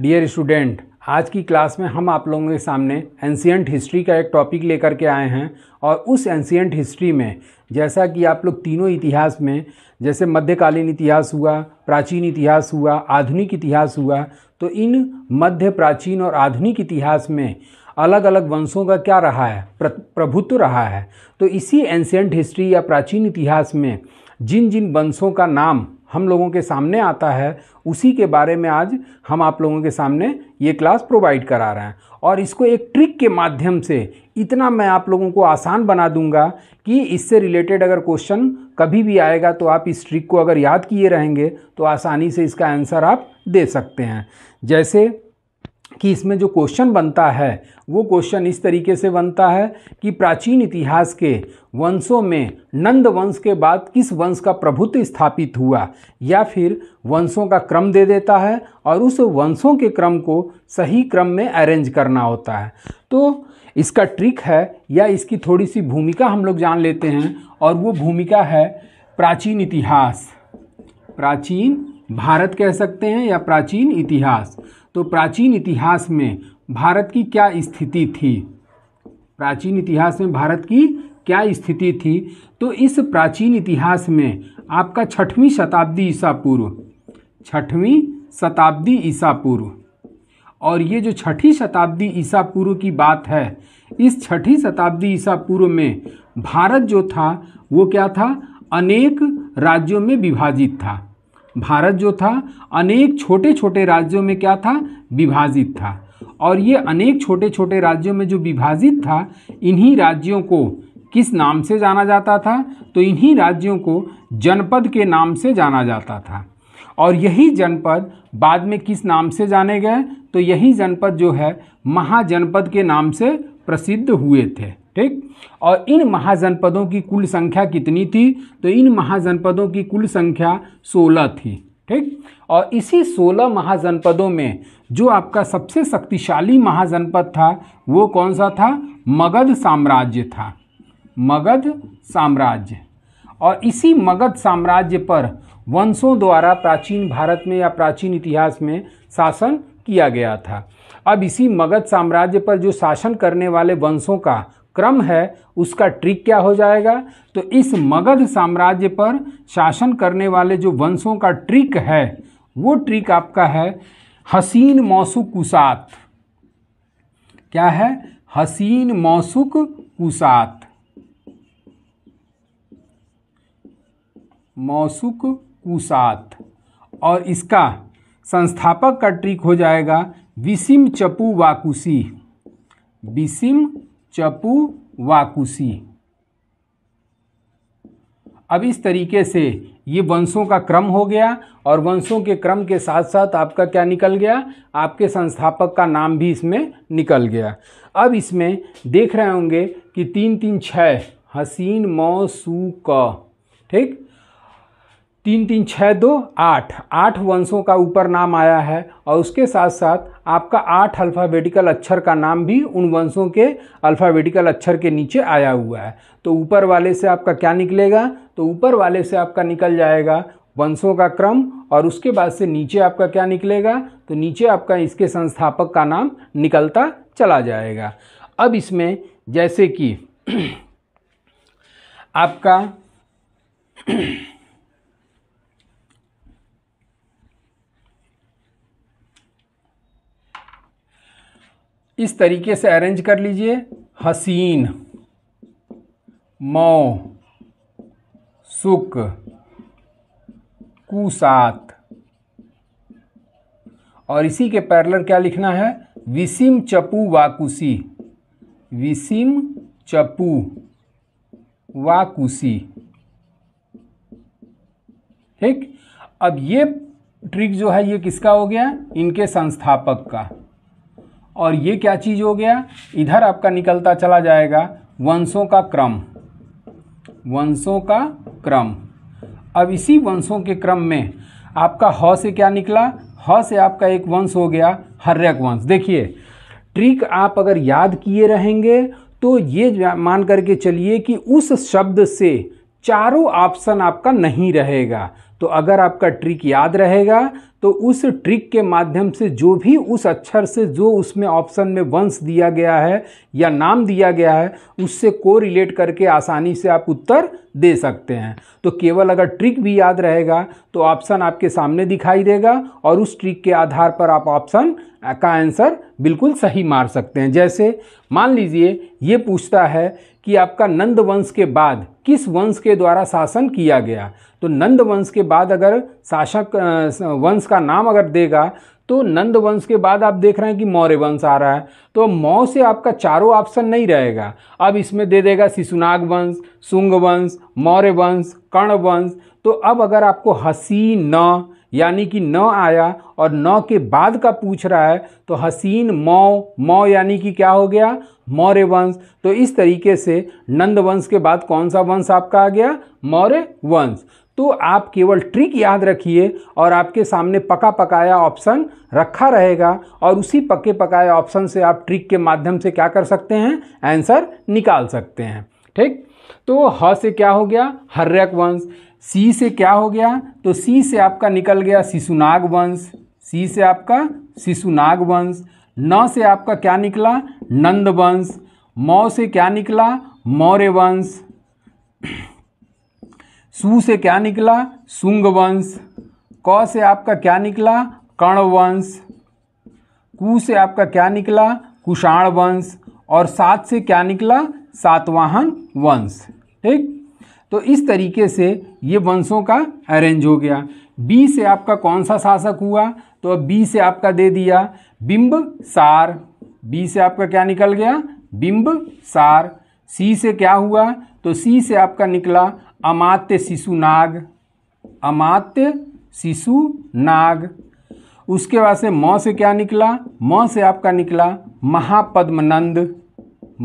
dear student आज की class में हम आप लोगों के सामने एंशियंट हिस्ट्री का एक टॉपिक लेकर के आए हैं और उस एंशियंट हिस्ट्री में जैसा कि आप लोग तीनों इतिहास में जैसे मध्यकालीन इतिहास हुआ प्राचीन इतिहास हुआ आधुनिक इतिहास हुआ तो इन मध्य प्राचीन और आधुनिक इतिहास में अलग अलग वंशों का क्या रहा है प्रभुत्व रहा है तो इसी एंशियंट हिस्ट्री या प्राचीन इतिहास में जिन जिन वंशों का नाम हम लोगों के सामने आता है उसी के बारे में आज हम आप लोगों के सामने ये क्लास प्रोवाइड करा रहे हैं और इसको एक ट्रिक के माध्यम से इतना मैं आप लोगों को आसान बना दूंगा कि इससे रिलेटेड अगर क्वेश्चन कभी भी आएगा तो आप इस ट्रिक को अगर याद किए रहेंगे तो आसानी से इसका आंसर आप दे सकते हैं जैसे कि इसमें जो क्वेश्चन बनता है वो क्वेश्चन इस तरीके से बनता है कि प्राचीन इतिहास के वंशों में नंद वंश के बाद किस वंश का प्रभुत्व स्थापित हुआ या फिर वंशों का क्रम दे देता है और उस वंशों के क्रम को सही क्रम में अरेंज करना होता है तो इसका ट्रिक है या इसकी थोड़ी सी भूमिका हम लोग जान लेते हैं और वो भूमिका है प्राचीन इतिहास प्राचीन भारत कह सकते हैं या प्राचीन इतिहास तो प्राचीन इतिहास में भारत की क्या स्थिति थी प्राचीन इतिहास में भारत की क्या स्थिति थी तो इस प्राचीन इतिहास में आपका छठवीं शताब्दी ईसा पूर्व छठवीं शताब्दी ईसा पूर्व और ये जो छठी शताब्दी ईसा पूर्व की बात है इस छठी शताब्दी ईसा पूर्व में भारत जो था वो क्या था अनेक राज्यों में विभाजित था भारत जो था अनेक छोटे छोटे राज्यों में क्या था विभाजित था और ये अनेक छोटे छोटे राज्यों में जो विभाजित था इन्हीं राज्यों को किस नाम से जाना जाता था तो इन्हीं राज्यों को जनपद के नाम से जाना जाता था और यही जनपद बाद में किस नाम से जाने गए तो यही जनपद जो है महाजनपद के नाम से प्रसिद्ध हुए थे ठीक और इन महाजनपदों की कुल संख्या कितनी थी तो इन महाजनपदों की कुल संख्या सोलह थी ठीक और इसी सोलह महाजनपदों में जो आपका सबसे शक्तिशाली महाजनपद था वो कौन सा था मगध साम्राज्य था मगध साम्राज्य और इसी मगध साम्राज्य पर वंशों द्वारा प्राचीन भारत में या प्राचीन इतिहास में शासन किया गया था अब इसी मगध साम्राज्य पर जो शासन करने वाले वंशों का क्रम है उसका ट्रिक क्या हो जाएगा तो इस मगध साम्राज्य पर शासन करने वाले जो वंशों का ट्रिक है वो ट्रिक आपका है हसीन मौसुक कुसात क्या है हसीन मौसुक कुसात मौसुक कुसात और इसका संस्थापक का ट्रिक हो जाएगा विसिम चपू वाकुसी विसिम चपू वाकुसी अब इस तरीके से ये वंशों का क्रम हो गया और वंशों के क्रम के साथ साथ आपका क्या निकल गया आपके संस्थापक का नाम भी इसमें निकल गया अब इसमें देख रहे होंगे कि तीन तीन छः हसीन मौ सू क ठीक तीन तीन छः दो आठ आठ वंशों का ऊपर नाम आया है और उसके साथ साथ आपका आठ अल्फ़ाबेटिकल अक्षर का नाम भी उन वंशों के अल्फ़ाबेटिकल अक्षर के नीचे आया हुआ है तो ऊपर वाले से आपका क्या निकलेगा तो ऊपर वाले से आपका निकल जाएगा वंशों का क्रम और उसके बाद से नीचे आपका क्या निकलेगा तो नीचे आपका इसके संस्थापक का नाम निकलता चला जाएगा अब इसमें जैसे कि आपका इस तरीके से अरेंज कर लीजिए हसीन मौ सुख कुसात और इसी के पैरलर क्या लिखना है विसिम चपू वाकुसी विसिम चपू वाकुसी ठीक अब ये ट्रिक जो है ये किसका हो गया इनके संस्थापक का और ये क्या चीज़ हो गया इधर आपका निकलता चला जाएगा वंशों का क्रम वंशों का क्रम अब इसी वंशों के क्रम में आपका ह से क्या निकला ह से आपका एक वंश हो गया हर्यक वंश देखिए ट्रिक आप अगर याद किए रहेंगे तो ये मान करके चलिए कि उस शब्द से चारों ऑप्शन आपका नहीं रहेगा तो अगर आपका ट्रिक याद रहेगा तो उस ट्रिक के माध्यम से जो भी उस अक्षर से जो उसमें ऑप्शन में वंश दिया गया है या नाम दिया गया है उससे को रिलेट करके आसानी से आप उत्तर दे सकते हैं तो केवल अगर ट्रिक भी याद रहेगा तो ऑप्शन आपके सामने दिखाई देगा और उस ट्रिक के आधार पर आप ऑप्शन का आंसर बिल्कुल सही मार सकते हैं जैसे मान लीजिए ये पूछता है कि आपका नंद वंश के बाद किस वंश के द्वारा शासन किया गया तो नंद वंश के बाद अगर शासक वंश का नाम अगर देगा तो नंद वंश के बाद आप देख रहे हैं कि मौर्य वंश आ रहा है तो मौ से आपका चारों ऑप्शन नहीं रहेगा अब इसमें दे देगा शिशुनाग वंश शुंग वंश मौर्य वंश कर्ण वंश तो अब अगर आपको हसी न यानी कि न आया और न के बाद का पूछ रहा है तो हसीन मौ मौ यानी कि क्या हो गया मौर्य वंश तो इस तरीके से नंद वंश के बाद कौन सा वंश आपका आ गया मौर्य वंश तो आप केवल ट्रिक याद रखिए और आपके सामने पका पकाया ऑप्शन रखा रहेगा और उसी पके पकाया ऑप्शन से आप ट्रिक के माध्यम से क्या कर सकते हैं आंसर निकाल सकते हैं ठीक तो ह से क्या हो गया हर्यक वंश सी से क्या हो गया तो सी से आपका निकल गया शिशुनाग वंश सी से आपका शिशुनाग वंश न से आपका क्या निकला नंद वंश मौ से क्या निकला मौर्य वंश सु से क्या निकला सुंग वंश क से आपका क्या निकला कर्ण वंश कु से आपका क्या निकला कुषाण वंश और सात से क्या निकला सातवाहन वंश ठीक तो इस तरीके से ये वंशों का अरेंज हो गया बी से आपका कौन सा शासक हुआ तो अब बी से आपका दे दिया बिंब सार बी से आपका क्या निकल गया बिंब सार सी से क्या हुआ तो सी से आपका निकला अमात्य शिशु नाग अमात्य शिशु नाग उसके बाद से म से क्या निकला म से आपका निकला महापद्मनंद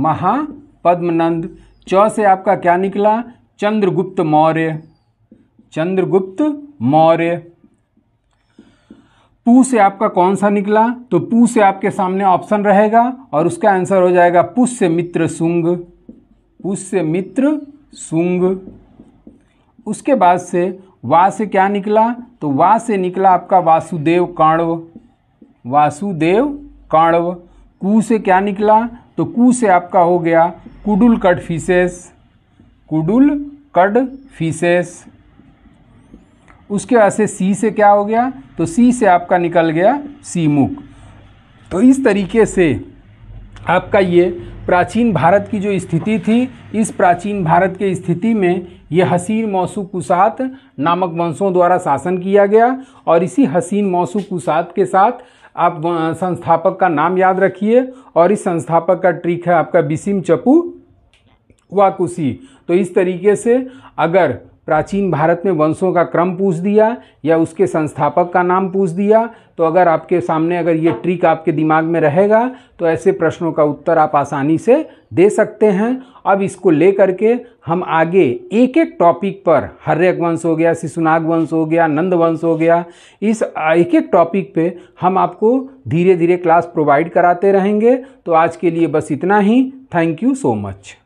महा पद्मनंद चौ से आपका क्या निकला चंद्रगुप्त मौर्य चंद्रगुप्त मौर्य पू से आपका कौन सा निकला तो पू से आपके सामने ऑप्शन रहेगा और उसका आंसर हो जाएगा पुष्य मित्र सुंग पुष्य मित्र सुंग उसके बाद से वा से क्या निकला तो वा से निकला आपका वासुदेव काण्व वासुदेव काण्व कू से क्या निकला तो कू से आपका हो गया कुडुल कट फीसेस कुडुल कड फीसेस उसके बाद से सी से क्या हो गया तो सी से आपका निकल गया मुख तो इस तरीके से आपका ये प्राचीन भारत की जो स्थिति थी इस प्राचीन भारत के स्थिति में ये हसीन मौसू कुसात नामक वंशों द्वारा शासन किया गया और इसी हसीन मौसू कुसात के साथ आप संस्थापक का नाम याद रखिए और इस संस्थापक का ट्रिक है आपका बिसिम चपू वाकुसी तो इस तरीके से अगर प्राचीन भारत में वंशों का क्रम पूछ दिया या उसके संस्थापक का नाम पूछ दिया तो अगर आपके सामने अगर ये ट्रिक आपके दिमाग में रहेगा तो ऐसे प्रश्नों का उत्तर आप आसानी से दे सकते हैं अब इसको ले करके हम आगे एक एक टॉपिक पर हर्यक वंश हो गया शिशुनाग वंश हो गया नंद वंश हो गया इस एक एक टॉपिक पे हम आपको धीरे धीरे क्लास प्रोवाइड कराते रहेंगे तो आज के लिए बस इतना ही थैंक यू सो मच